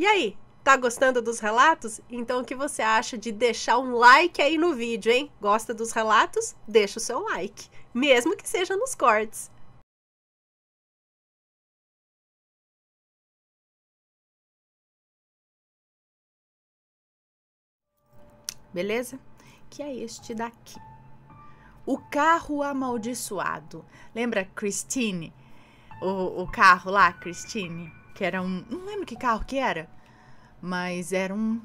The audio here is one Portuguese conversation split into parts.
E aí, tá gostando dos relatos? Então o que você acha de deixar um like aí no vídeo, hein? Gosta dos relatos? Deixa o seu like, mesmo que seja nos cortes. Beleza? Que é este daqui. O carro amaldiçoado. Lembra Christine? O, o carro lá, Christine? que era um. Não lembro que carro que era, mas era um,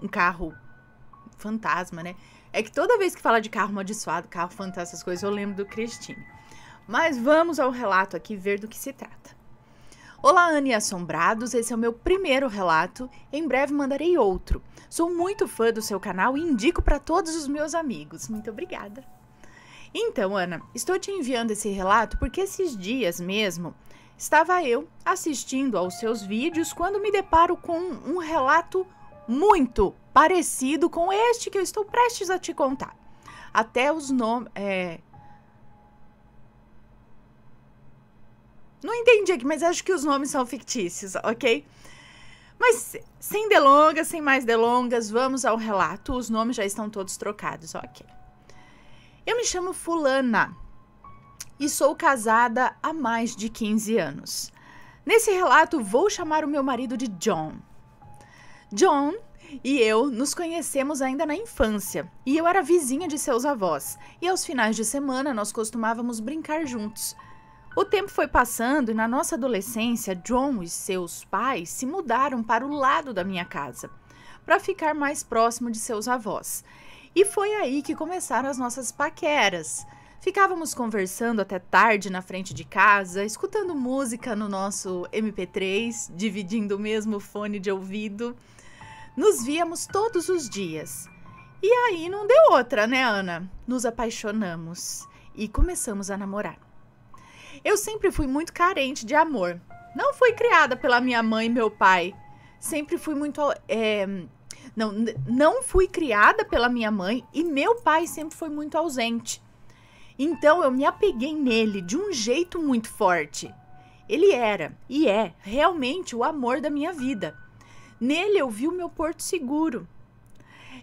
um carro fantasma, né? É que toda vez que fala de carro amaldiçoado, carro fantasma, essas coisas, eu lembro do Cristine. Mas vamos ao relato aqui ver do que se trata. Olá, Anne Assombrados, esse é o meu primeiro relato. Em breve mandarei outro. Sou muito fã do seu canal e indico para todos os meus amigos. Muito obrigada. Então, Ana, estou te enviando esse relato porque esses dias mesmo Estava eu assistindo aos seus vídeos quando me deparo com um relato muito parecido com este que eu estou prestes a te contar. Até os nomes. É... Não entendi aqui, mas acho que os nomes são fictícios, ok? Mas sem delongas, sem mais delongas, vamos ao relato. Os nomes já estão todos trocados, ok? Eu me chamo Fulana e sou casada há mais de 15 anos. Nesse relato, vou chamar o meu marido de John. John e eu nos conhecemos ainda na infância, e eu era vizinha de seus avós, e aos finais de semana nós costumávamos brincar juntos. O tempo foi passando e na nossa adolescência, John e seus pais se mudaram para o lado da minha casa, para ficar mais próximo de seus avós. E foi aí que começaram as nossas paqueras. Ficávamos conversando até tarde na frente de casa, escutando música no nosso MP3, dividindo o mesmo fone de ouvido. Nos víamos todos os dias. E aí não deu outra, né, Ana? Nos apaixonamos e começamos a namorar. Eu sempre fui muito carente de amor. Não fui criada pela minha mãe e meu pai. Sempre fui muito. É, não, não fui criada pela minha mãe e meu pai sempre foi muito ausente. Então eu me apeguei nele de um jeito muito forte. Ele era e é realmente o amor da minha vida. Nele eu vi o meu porto seguro.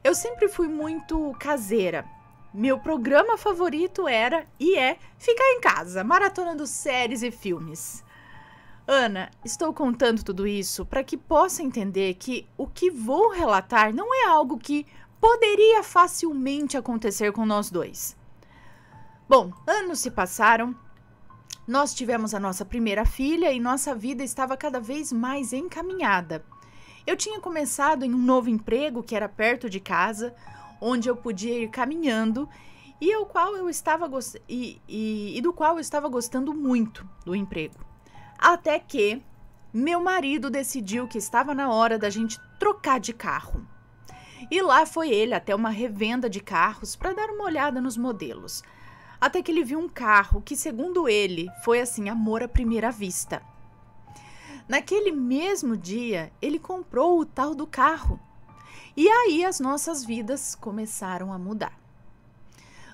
Eu sempre fui muito caseira. Meu programa favorito era e é ficar em casa, maratonando séries e filmes. Ana, estou contando tudo isso para que possa entender que o que vou relatar não é algo que poderia facilmente acontecer com nós dois. Bom, anos se passaram. Nós tivemos a nossa primeira filha e nossa vida estava cada vez mais encaminhada. Eu tinha começado em um novo emprego que era perto de casa, onde eu podia ir caminhando e, ao qual eu estava e, e, e do qual eu estava gostando muito do emprego. Até que meu marido decidiu que estava na hora da gente trocar de carro. E lá foi ele até uma revenda de carros para dar uma olhada nos modelos até que ele viu um carro que, segundo ele, foi assim amor à primeira vista. Naquele mesmo dia, ele comprou o tal do carro. E aí as nossas vidas começaram a mudar.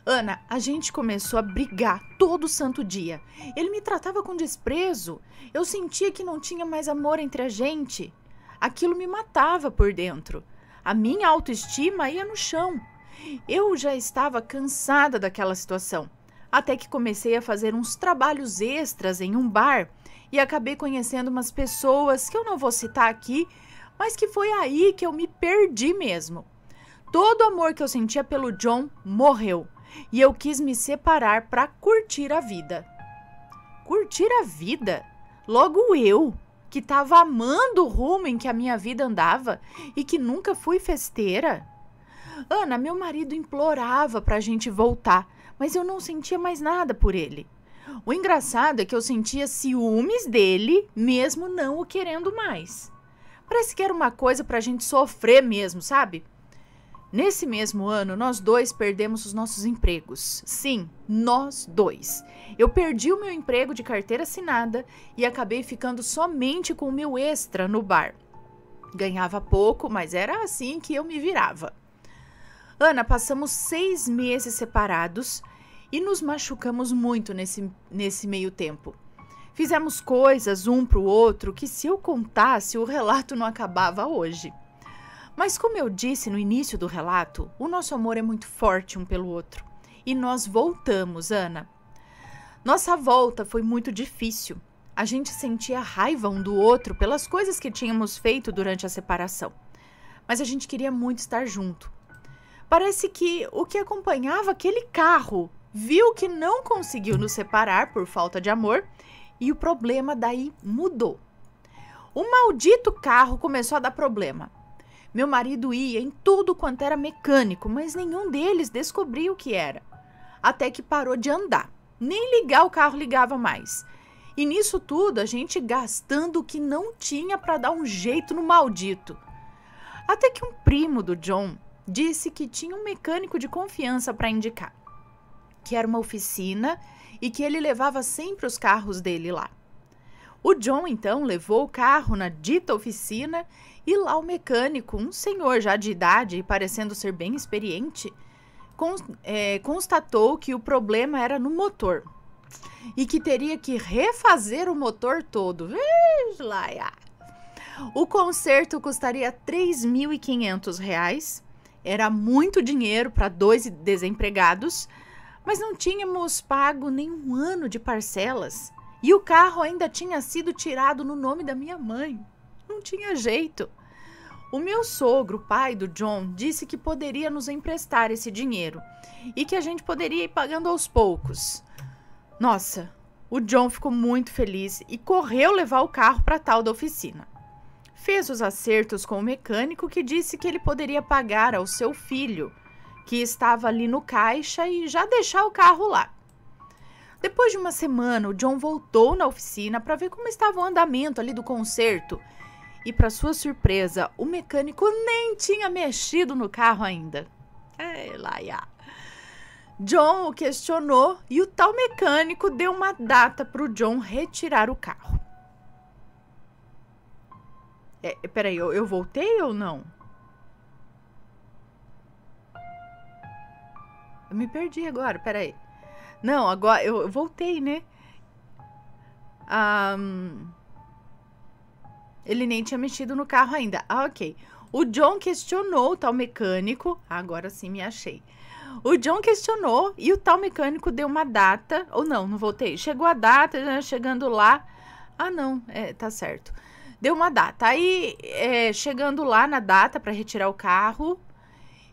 Ana, a gente começou a brigar todo santo dia. Ele me tratava com desprezo. Eu sentia que não tinha mais amor entre a gente. Aquilo me matava por dentro. A minha autoestima ia no chão. Eu já estava cansada daquela situação até que comecei a fazer uns trabalhos extras em um bar e acabei conhecendo umas pessoas que eu não vou citar aqui, mas que foi aí que eu me perdi mesmo. Todo o amor que eu sentia pelo John morreu e eu quis me separar para curtir a vida. Curtir a vida? Logo eu, que estava amando o rumo em que a minha vida andava e que nunca fui festeira. Ana, meu marido implorava para a gente voltar, mas eu não sentia mais nada por ele. O engraçado é que eu sentia ciúmes dele, mesmo não o querendo mais. Parece que era uma coisa para a gente sofrer mesmo, sabe? Nesse mesmo ano, nós dois perdemos os nossos empregos. Sim, nós dois. Eu perdi o meu emprego de carteira assinada e acabei ficando somente com o meu extra no bar. Ganhava pouco, mas era assim que eu me virava. Ana, passamos seis meses separados e nos machucamos muito nesse, nesse meio tempo. Fizemos coisas um para o outro que, se eu contasse, o relato não acabava hoje. Mas, como eu disse no início do relato, o nosso amor é muito forte um pelo outro. E nós voltamos, Ana. Nossa volta foi muito difícil. A gente sentia raiva um do outro pelas coisas que tínhamos feito durante a separação. Mas a gente queria muito estar junto. Parece que o que acompanhava aquele carro viu que não conseguiu nos separar por falta de amor e o problema daí mudou. O maldito carro começou a dar problema. Meu marido ia em tudo quanto era mecânico, mas nenhum deles descobriu o que era. Até que parou de andar. Nem ligar o carro ligava mais. E nisso tudo, a gente gastando o que não tinha para dar um jeito no maldito. Até que um primo do John disse que tinha um mecânico de confiança para indicar, que era uma oficina e que ele levava sempre os carros dele lá. O John então levou o carro na dita oficina e lá o mecânico, um senhor já de idade e parecendo ser bem experiente, é, constatou que o problema era no motor e que teria que refazer o motor todo. Veja lá! O conserto custaria R$ 3.500 era muito dinheiro para dois desempregados, mas não tínhamos pago nenhum ano de parcelas. E o carro ainda tinha sido tirado no nome da minha mãe. Não tinha jeito. O meu sogro, pai do John, disse que poderia nos emprestar esse dinheiro e que a gente poderia ir pagando aos poucos. Nossa, o John ficou muito feliz e correu levar o carro para tal da oficina fez os acertos com o mecânico que disse que ele poderia pagar ao seu filho, que estava ali no caixa, e já deixar o carro lá. Depois de uma semana, o John voltou na oficina para ver como estava o andamento ali do concerto. E, para sua surpresa, o mecânico nem tinha mexido no carro ainda. Ei, é, laia. John o questionou e o tal mecânico deu uma data para o John retirar o carro. É, é, peraí, eu, eu voltei ou não? Eu me perdi agora, peraí. Não, agora eu, eu voltei, né? Um, ele nem tinha mexido no carro ainda. Ah, ok. O John questionou o tal mecânico. Agora sim me achei. O John questionou e o tal mecânico deu uma data. Ou não, não voltei. Chegou a data, né? chegando lá. Ah, não, é, tá certo. Deu uma data. Aí, é, chegando lá na data para retirar o carro,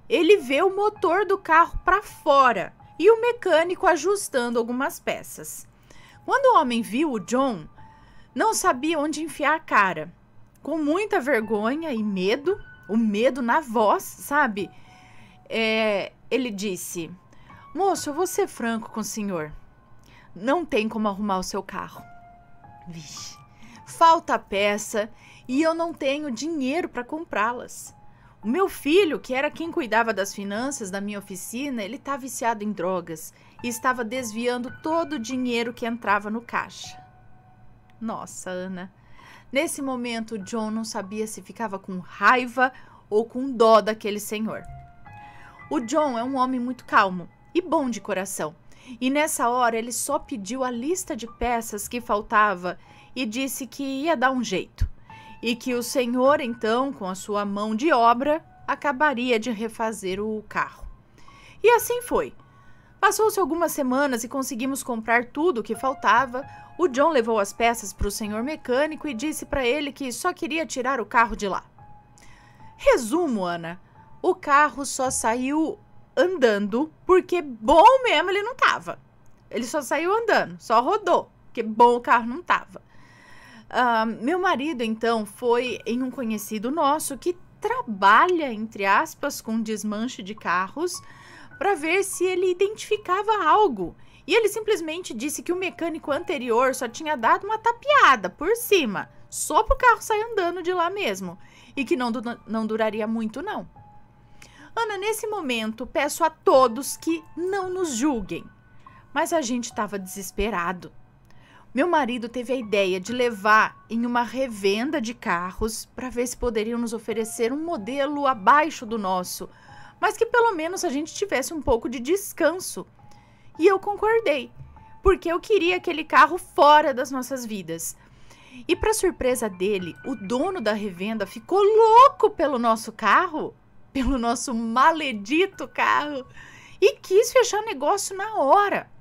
ele vê o motor do carro para fora e o mecânico ajustando algumas peças. Quando o homem viu o John, não sabia onde enfiar a cara. Com muita vergonha e medo, o medo na voz, sabe? É, ele disse: Moço, eu vou ser franco com o senhor. Não tem como arrumar o seu carro. Vixe falta peça e eu não tenho dinheiro para comprá-las. O meu filho, que era quem cuidava das finanças da minha oficina, ele está viciado em drogas e estava desviando todo o dinheiro que entrava no caixa. Nossa, Ana. Nesse momento, John não sabia se ficava com raiva ou com dó daquele senhor. O John é um homem muito calmo e bom de coração. E nessa hora ele só pediu a lista de peças que faltava e disse que ia dar um jeito, e que o senhor, então, com a sua mão de obra, acabaria de refazer o carro. E assim foi. Passou-se algumas semanas e conseguimos comprar tudo o que faltava. O John levou as peças para o senhor mecânico e disse para ele que só queria tirar o carro de lá. Resumo, Ana: o carro só saiu andando porque bom mesmo ele não tava. Ele só saiu andando, só rodou, porque bom o carro não tava. Ah, meu marido, então, foi em um conhecido nosso que trabalha, entre aspas, com desmanche de carros para ver se ele identificava algo. E ele simplesmente disse que o mecânico anterior só tinha dado uma tapeada por cima, só para o carro sair andando de lá mesmo, e que não, du não duraria muito, não. Ana, nesse momento, peço a todos que não nos julguem, mas a gente estava desesperado. Meu marido teve a ideia de levar em uma revenda de carros para ver se poderiam nos oferecer um modelo abaixo do nosso, mas que pelo menos a gente tivesse um pouco de descanso. E eu concordei, porque eu queria aquele carro fora das nossas vidas. E para surpresa dele, o dono da revenda ficou louco pelo nosso carro, pelo nosso maledito carro, e quis fechar negócio na hora.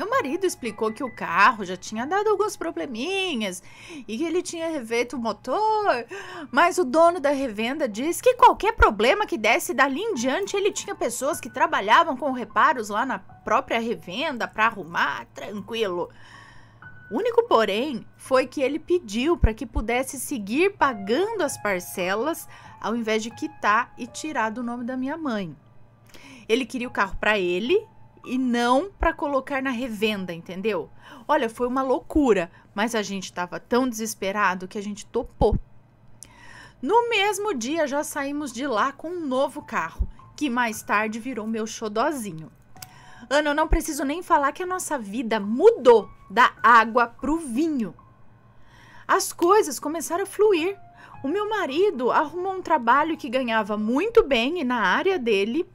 Meu marido explicou que o carro já tinha dado alguns probleminhas e que ele tinha reveito o motor, mas o dono da revenda disse que qualquer problema que desse dali em diante, ele tinha pessoas que trabalhavam com reparos lá na própria revenda para arrumar, tranquilo. O único porém foi que ele pediu para que pudesse seguir pagando as parcelas ao invés de quitar e tirar do nome da minha mãe. Ele queria o carro para ele e não para colocar na revenda, entendeu? Olha, foi uma loucura, mas a gente estava tão desesperado que a gente topou. No mesmo dia já saímos de lá com um novo carro, que mais tarde virou meu xodozinho. Ana, eu não preciso nem falar que a nossa vida mudou da água pro vinho. As coisas começaram a fluir. O meu marido arrumou um trabalho que ganhava muito bem e na área dele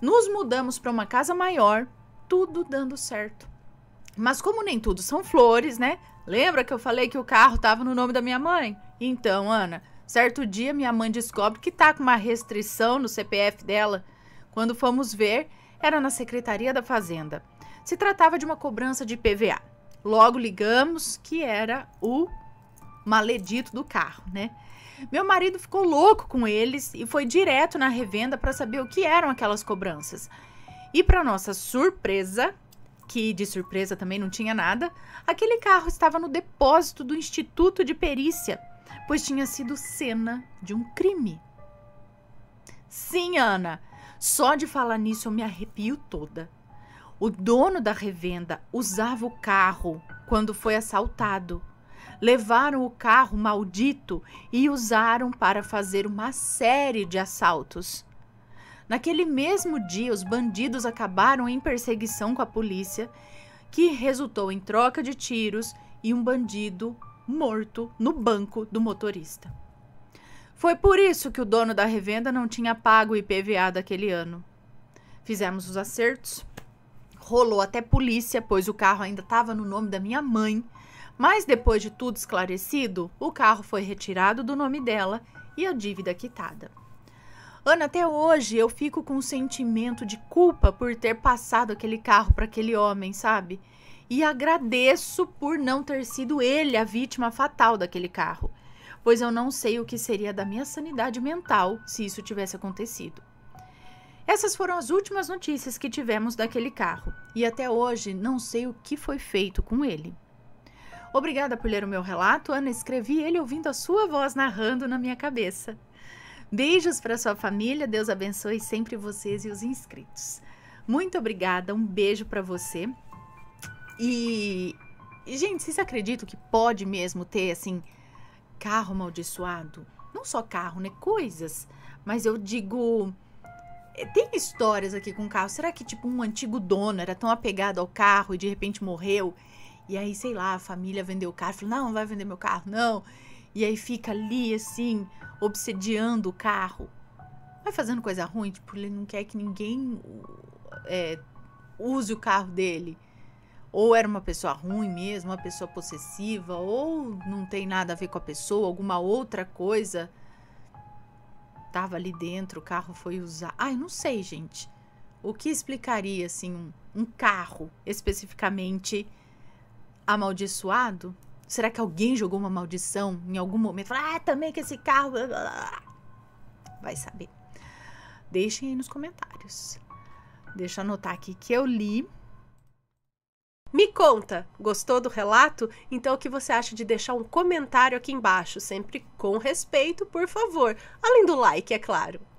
nos mudamos para uma casa maior, tudo dando certo. Mas como nem tudo são flores, né? Lembra que eu falei que o carro estava no nome da minha mãe? Então, Ana, certo dia minha mãe descobre que tá com uma restrição no CPF dela. Quando fomos ver, era na Secretaria da Fazenda. Se tratava de uma cobrança de PVA. Logo ligamos que era o maledito do carro, né? Meu marido ficou louco com eles e foi direto na revenda para saber o que eram aquelas cobranças. E para nossa surpresa, que de surpresa também não tinha nada, aquele carro estava no depósito do Instituto de Perícia, pois tinha sido cena de um crime. Sim, Ana, só de falar nisso eu me arrepio toda. O dono da revenda usava o carro quando foi assaltado levaram o carro maldito e usaram para fazer uma série de assaltos. Naquele mesmo dia, os bandidos acabaram em perseguição com a polícia, que resultou em troca de tiros e um bandido morto no banco do motorista. Foi por isso que o dono da revenda não tinha pago o IPVA daquele ano. Fizemos os acertos, rolou até polícia, pois o carro ainda estava no nome da minha mãe mas depois de tudo esclarecido, o carro foi retirado do nome dela e a dívida quitada. Ana, até hoje eu fico com um sentimento de culpa por ter passado aquele carro para aquele homem, sabe? E agradeço por não ter sido ele a vítima fatal daquele carro, pois eu não sei o que seria da minha sanidade mental se isso tivesse acontecido. Essas foram as últimas notícias que tivemos daquele carro, e até hoje não sei o que foi feito com ele. Obrigada por ler o meu relato, Ana. Escrevi ele ouvindo a sua voz narrando na minha cabeça. Beijos para sua família. Deus abençoe sempre vocês e os inscritos. Muito obrigada. Um beijo para você. E, e gente, vocês acreditam que pode mesmo ter assim carro amaldiçoado? Não só carro, né? Coisas. Mas eu digo eh, tem histórias aqui com carro. Será que, tipo, um antigo dono era tão apegado ao carro e de repente morreu e aí, sei lá, a família vendeu o carro, falou: não, não vai vender meu carro, não. E aí fica ali, assim, obsediando o carro. Vai fazendo coisa ruim, tipo, ele não quer que ninguém é, use o carro dele. Ou era uma pessoa ruim mesmo, uma pessoa possessiva, ou não tem nada a ver com a pessoa, alguma outra coisa. Tava ali dentro, o carro foi usar. Ai, não sei, gente. O que explicaria, assim, um, um carro especificamente amaldiçoado? Será que alguém jogou uma maldição em algum momento? ah, também que esse carro. Vai saber. Deixem aí nos comentários. Deixa eu anotar aqui que eu li. Me conta, gostou do relato? Então o que você acha de deixar um comentário aqui embaixo, sempre com respeito, por favor. Além do like, é claro.